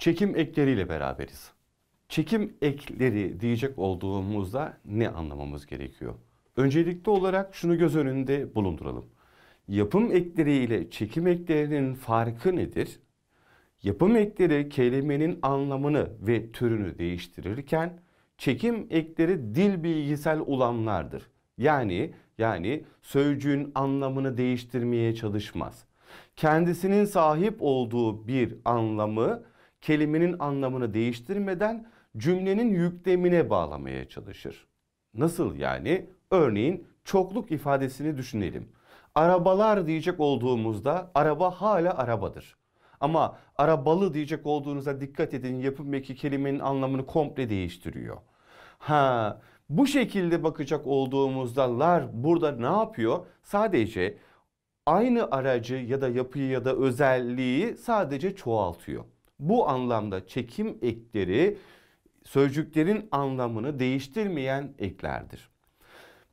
çekim ekleriyle beraberiz. Çekim ekleri diyecek olduğumuzda ne anlamamız gerekiyor? Öncelikli olarak şunu göz önünde bulunduralım. Yapım ekleri ile çekim eklerinin farkı nedir? Yapım ekleri kelimenin anlamını ve türünü değiştirirken çekim ekleri dil bilgisel olanlardır. Yani yani sözcüğün anlamını değiştirmeye çalışmaz. Kendisinin sahip olduğu bir anlamı kelimenin anlamını değiştirmeden cümlenin yüklemine bağlamaya çalışır. Nasıl yani? Örneğin çokluk ifadesini düşünelim. Arabalar diyecek olduğumuzda araba hala arabadır. Ama arabalı diyecek olduğunuza dikkat edin yapım eki kelimenin anlamını komple değiştiriyor. Ha bu şekilde bakacak olduğumuzda lar burada ne yapıyor? Sadece aynı aracı ya da yapıyı ya da özelliği sadece çoğaltıyor bu anlamda çekim ekleri sözcüklerin anlamını değiştirmeyen eklerdir.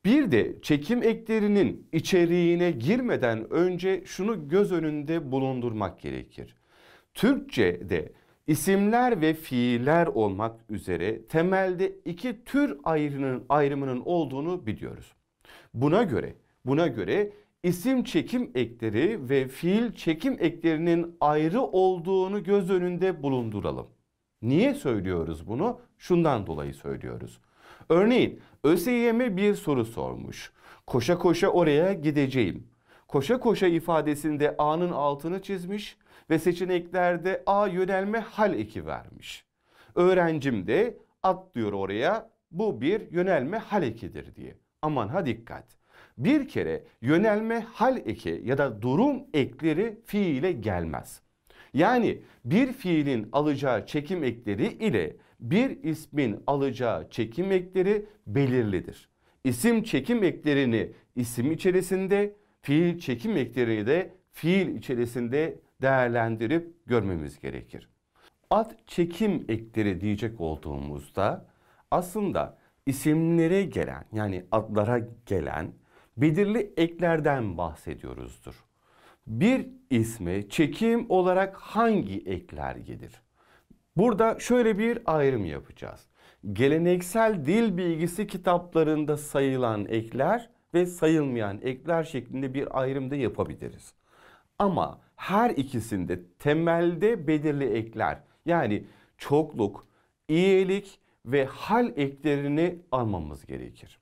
Bir de çekim eklerinin içeriğine girmeden önce şunu göz önünde bulundurmak gerekir. Türkçe'de isimler ve fiiller olmak üzere temelde iki tür ayrımının, ayrımının olduğunu biliyoruz. Buna göre, buna göre isim çekim ekleri ve fiil çekim eklerinin ayrı olduğunu göz önünde bulunduralım. Niye söylüyoruz bunu? Şundan dolayı söylüyoruz. Örneğin ÖSYM bir soru sormuş. Koşa koşa oraya gideceğim. Koşa koşa ifadesinde A'nın altını çizmiş ve seçeneklerde A yönelme hal eki vermiş. Öğrencim de at diyor oraya bu bir yönelme hal ekidir diye. Aman ha dikkat bir kere yönelme hal eki ya da durum ekleri fiile gelmez. Yani bir fiilin alacağı çekim ekleri ile bir ismin alacağı çekim ekleri belirlidir. İsim çekim eklerini isim içerisinde, fiil çekim eklerini de fiil içerisinde değerlendirip görmemiz gerekir. At çekim ekleri diyecek olduğumuzda aslında isimlere gelen yani adlara gelen belirli eklerden bahsediyoruzdur. Bir isme çekim olarak hangi ekler gelir? Burada şöyle bir ayrım yapacağız. Geleneksel dil bilgisi kitaplarında sayılan ekler ve sayılmayan ekler şeklinde bir ayrım da yapabiliriz. Ama her ikisinde temelde belirli ekler yani çokluk, iyilik ve hal eklerini almamız gerekir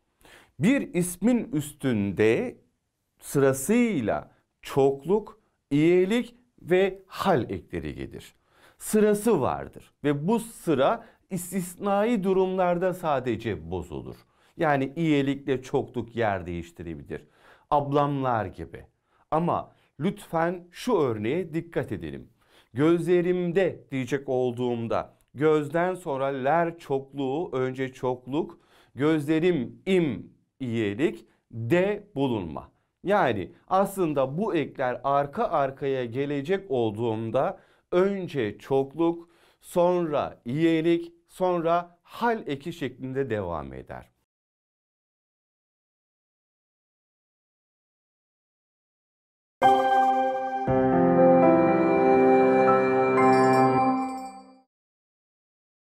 bir ismin üstünde sırasıyla çokluk, iyilik ve hal ekleri gelir. Sırası vardır ve bu sıra istisnai durumlarda sadece bozulur. Yani iyilikle çokluk yer değiştirebilir. Ablamlar gibi. Ama lütfen şu örneğe dikkat edelim. Gözlerimde diyecek olduğumda gözden sonra ler çokluğu önce çokluk, gözlerim im iyilik, de bulunma. Yani aslında bu ekler arka arkaya gelecek olduğunda önce çokluk, sonra iyilik, sonra hal eki şeklinde devam eder.